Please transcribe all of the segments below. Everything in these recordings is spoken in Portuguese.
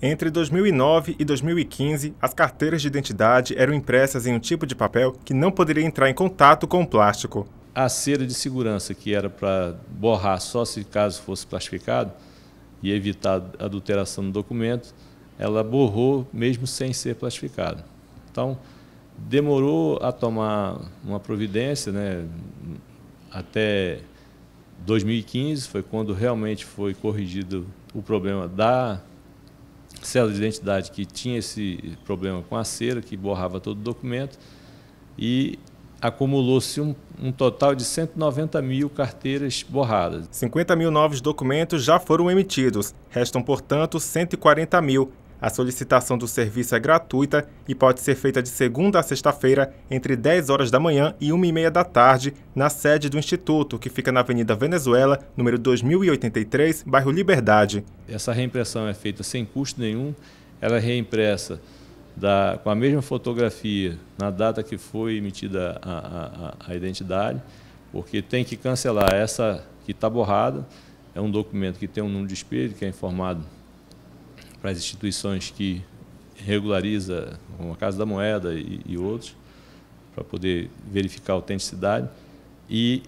Entre 2009 e 2015, as carteiras de identidade eram impressas em um tipo de papel que não poderia entrar em contato com o plástico. A cera de segurança, que era para borrar só se caso fosse plastificado e evitar a adulteração do documento, ela borrou mesmo sem ser plastificada. Então, demorou a tomar uma providência, né? até 2015 foi quando realmente foi corrigido o problema da célula de identidade que tinha esse problema com a cera, que borrava todo o documento, e acumulou-se um, um, total de 190 mil carteiras borradas. 50 mil novos documentos já foram emitidos, restam, portanto, 140 mil a solicitação do serviço é gratuita e pode ser feita de segunda a sexta-feira, entre 10 horas da manhã e 1 e meia da tarde, na sede do Instituto, que fica na Avenida Venezuela, número 2083, bairro Liberdade. Essa reimpressão é feita sem custo nenhum, ela é reimpressa da, com a mesma fotografia na data que foi emitida a, a, a identidade, porque tem que cancelar essa que está borrada, é um documento que tem um número de espelho, que é informado para as instituições que regulariza, como a Casa da Moeda e, e outros, para poder verificar a autenticidade, e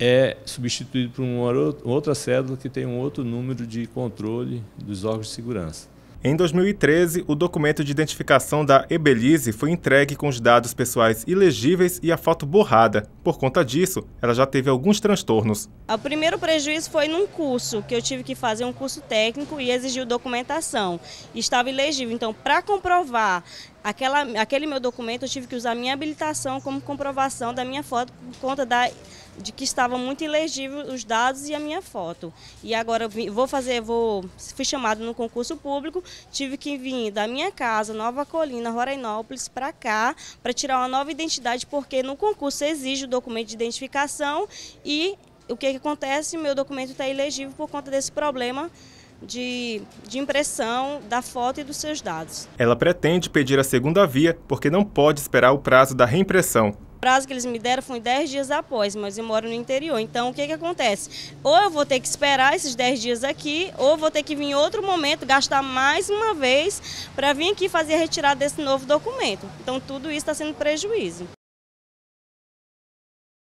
é substituído por uma outra cédula que tem um outro número de controle dos órgãos de segurança. Em 2013, o documento de identificação da Ebelize foi entregue com os dados pessoais ilegíveis e a foto borrada. Por conta disso, ela já teve alguns transtornos. O primeiro prejuízo foi num curso, que eu tive que fazer um curso técnico e exigiu documentação. Estava ilegível, então para comprovar aquela, aquele meu documento, eu tive que usar minha habilitação como comprovação da minha foto por conta da de que estavam muito ilegíveis os dados e a minha foto. E agora vou fazer, vou fui chamado no concurso público, tive que vir da minha casa, Nova Colina, Rorainópolis, para cá, para tirar uma nova identidade, porque no concurso exige o documento de identificação e o que, que acontece? Meu documento está ilegível por conta desse problema de, de, impressão da foto e dos seus dados. Ela pretende pedir a segunda via porque não pode esperar o prazo da reimpressão prazo que eles me deram foi 10 dias após, mas eu moro no interior. Então, o que, que acontece? Ou eu vou ter que esperar esses 10 dias aqui, ou vou ter que vir em outro momento, gastar mais uma vez para vir aqui fazer a retirada desse novo documento. Então, tudo isso está sendo prejuízo.